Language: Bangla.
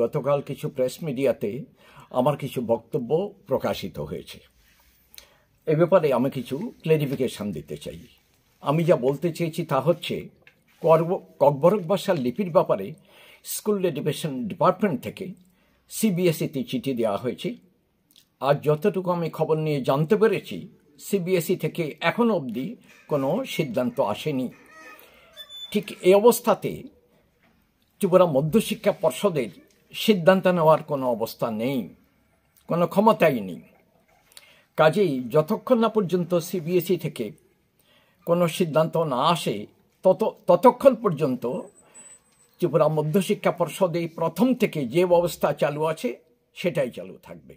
গতকাল কিছু প্রেস মিডিয়াতে আমার কিছু বক্তব্য প্রকাশিত হয়েছে এ ব্যাপারে আমি কিছু ক্লেরিফিকেশান দিতে চাই আমি যা বলতে চেয়েছি তা হচ্ছে ককবরক ভাষার লিপির ব্যাপারে স্কুল এডুকেশন ডিপার্টমেন্ট থেকে সিবিএসইতে চিঠি দেওয়া হয়েছে আর যতটুকু আমি খবর নিয়ে জানতে পেরেছি সিবিএসই থেকে এখন অবধি কোনো সিদ্ধান্ত আসেনি ঠিক এই অবস্থাতে ত্রিপুরা মধ্যশিক্ষা পর্ষদের সিদ্ধান্ত নেওয়ার কোনো অবস্থা নেই কোনো ক্ষমতাই নেই কাজেই যতক্ষণ না পর্যন্ত সিবিএসই থেকে কোনো সিদ্ধান্ত না আসে তত ততক্ষণ পর্যন্ত ত্রিপুরা মধ্যশিক্ষা পর্ষদে প্রথম থেকে যে ব্যবস্থা চালু আছে সেটাই চালু থাকবে